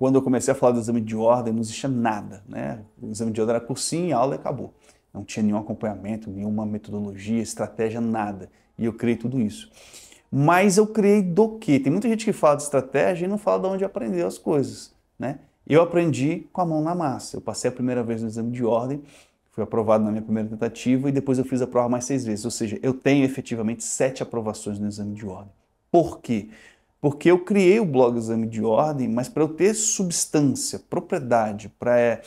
Quando eu comecei a falar do exame de ordem, não existia nada, né? O exame de ordem era cursinho, aula e acabou. Não tinha nenhum acompanhamento, nenhuma metodologia, estratégia, nada. E eu criei tudo isso. Mas eu criei do quê? Tem muita gente que fala de estratégia e não fala de onde aprendeu as coisas, né? Eu aprendi com a mão na massa. Eu passei a primeira vez no exame de ordem, fui aprovado na minha primeira tentativa e depois eu fiz a prova mais seis vezes. Ou seja, eu tenho efetivamente sete aprovações no exame de ordem. Por quê? porque eu criei o blog Exame de Ordem, mas para eu ter substância, propriedade, para é,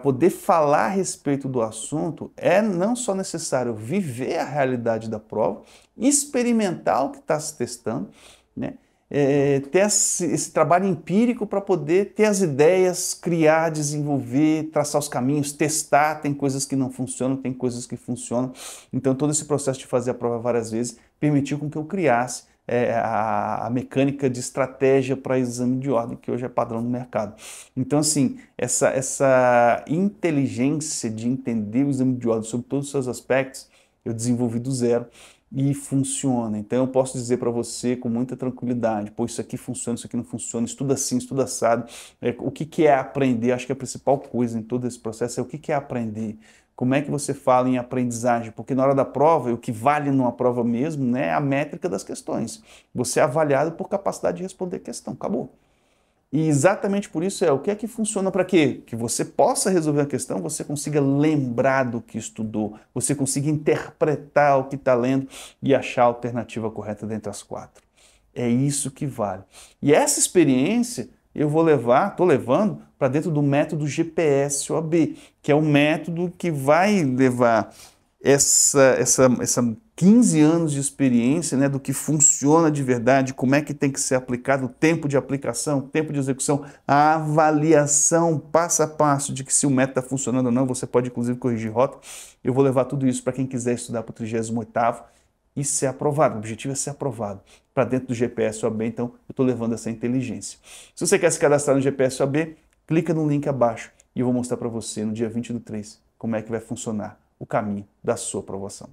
poder falar a respeito do assunto, é não só necessário viver a realidade da prova, experimentar o que está se testando, né? É, ter esse, esse trabalho empírico para poder ter as ideias, criar, desenvolver, traçar os caminhos, testar. Tem coisas que não funcionam, tem coisas que funcionam. Então, todo esse processo de fazer a prova várias vezes permitiu com que eu criasse é, a, a, mecânica de estratégia para exame de ordem, que hoje é padrão no mercado. Então, assim, essa, essa inteligência de entender o exame de ordem sobre todos os seus aspectos eu desenvolvi do zero e funciona. Então eu posso dizer para você com muita tranquilidade, pô, isso aqui funciona, isso aqui não funciona, estuda assim, estuda assado. É, o que, que é aprender? Acho que a principal coisa em todo esse processo é o que, que é aprender. Como é que você fala em aprendizagem? Porque na hora da prova, o que vale numa prova mesmo né, é a métrica das questões. Você é avaliado por capacidade de responder questão. Acabou. E exatamente por isso é o que é que funciona para quê? Que você possa resolver a questão, você consiga lembrar do que estudou, você consiga interpretar o que está lendo e achar a alternativa correta dentre as quatro. É isso que vale. E essa experiência eu vou levar, estou levando para dentro do método GPS OAB, que é o método que vai levar essa, essa, essa 15 anos de experiência né, do que funciona de verdade, como é que tem que ser aplicado, o tempo de aplicação, o tempo de execução, a avaliação passo a passo de que se o método está funcionando ou não, você pode inclusive corrigir rota. Eu vou levar tudo isso para quem quiser estudar para o 38 e ser aprovado. O objetivo é ser aprovado para dentro do GPS OAB, então eu estou levando essa inteligência. Se você quer se cadastrar no GPS OAB, clica no link abaixo e eu vou mostrar para você no dia 20 do 3 como é que vai funcionar o caminho da sua promoção.